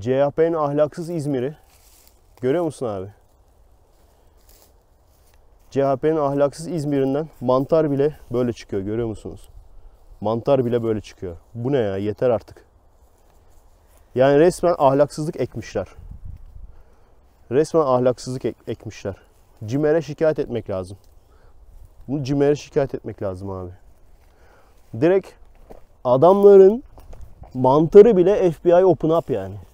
CHP'nin ahlaksız İzmir'i görüyor musun abi? CHP'nin ahlaksız İzmir'inden mantar bile böyle çıkıyor görüyor musunuz? Mantar bile böyle çıkıyor. Bu ne ya yeter artık. Yani resmen ahlaksızlık ekmişler. Resmen ahlaksızlık ek- ekmişler. Cimer'e şikayet etmek lazım. Bunu Cimer'e şikayet etmek lazım abi. Direkt adamların mantarı bile FBI open up yani.